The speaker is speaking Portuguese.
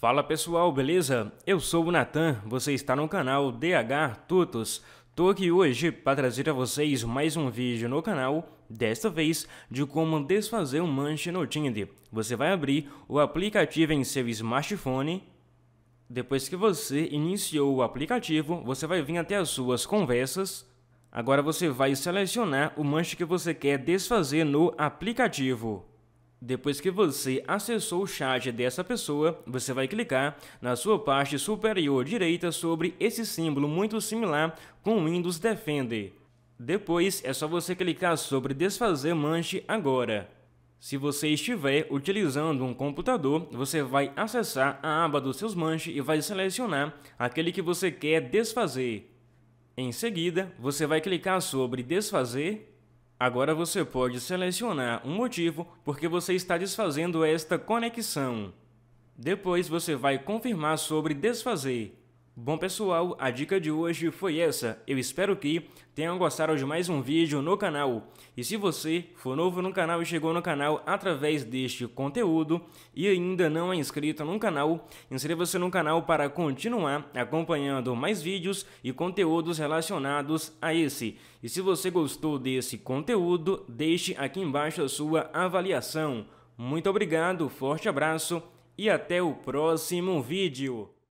Fala pessoal, beleza? Eu sou o Natan, você está no canal DH Tutos. Tô aqui hoje para trazer a vocês mais um vídeo no canal, desta vez de como desfazer um manche no Tinder. Você vai abrir o aplicativo em seu smartphone. Depois que você iniciou o aplicativo, você vai vir até as suas conversas. Agora você vai selecionar o manche que você quer desfazer no aplicativo. Depois que você acessou o chat dessa pessoa, você vai clicar na sua parte superior direita sobre esse símbolo muito similar com o Windows Defender. Depois é só você clicar sobre desfazer manche agora. Se você estiver utilizando um computador, você vai acessar a aba dos seus manches e vai selecionar aquele que você quer desfazer. Em seguida, você vai clicar sobre desfazer Agora você pode selecionar um motivo porque você está desfazendo esta conexão. Depois você vai confirmar sobre desfazer. Bom pessoal, a dica de hoje foi essa. Eu espero que tenham gostado de mais um vídeo no canal. E se você for novo no canal e chegou no canal através deste conteúdo e ainda não é inscrito no canal, inscreva-se no canal para continuar acompanhando mais vídeos e conteúdos relacionados a esse. E se você gostou desse conteúdo, deixe aqui embaixo a sua avaliação. Muito obrigado, forte abraço e até o próximo vídeo.